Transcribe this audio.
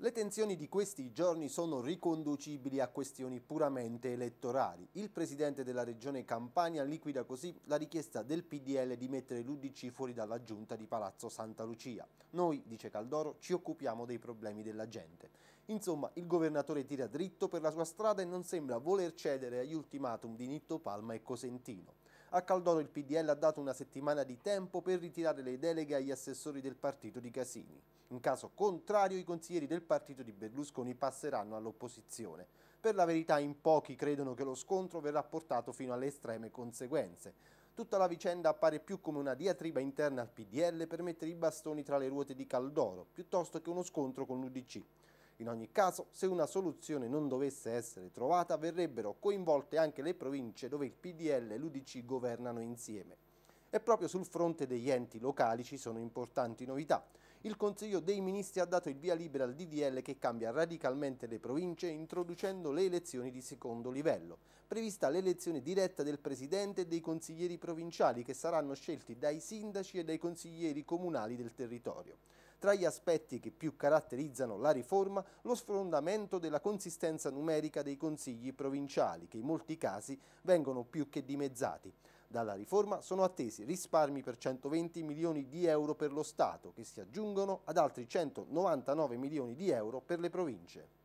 Le tensioni di questi giorni sono riconducibili a questioni puramente elettorali. Il presidente della regione Campania liquida così la richiesta del PDL di mettere l'Udc fuori dalla giunta di Palazzo Santa Lucia. Noi, dice Caldoro, ci occupiamo dei problemi della gente. Insomma, il governatore tira dritto per la sua strada e non sembra voler cedere agli ultimatum di Nitto Palma e Cosentino. A Caldoro il PDL ha dato una settimana di tempo per ritirare le deleghe agli assessori del partito di Casini. In caso contrario i consiglieri del partito di Berlusconi passeranno all'opposizione. Per la verità in pochi credono che lo scontro verrà portato fino alle estreme conseguenze. Tutta la vicenda appare più come una diatriba interna al PDL per mettere i bastoni tra le ruote di Caldoro, piuttosto che uno scontro con l'Udc. In ogni caso, se una soluzione non dovesse essere trovata, verrebbero coinvolte anche le province dove il PDL e l'UDC governano insieme. E proprio sul fronte degli enti locali ci sono importanti novità. Il Consiglio dei Ministri ha dato il via libera al DDL che cambia radicalmente le province introducendo le elezioni di secondo livello. Prevista l'elezione diretta del Presidente e dei consiglieri provinciali che saranno scelti dai sindaci e dai consiglieri comunali del territorio. Tra gli aspetti che più caratterizzano la riforma, lo sfrondamento della consistenza numerica dei consigli provinciali, che in molti casi vengono più che dimezzati. Dalla riforma sono attesi risparmi per 120 milioni di euro per lo Stato, che si aggiungono ad altri 199 milioni di euro per le province.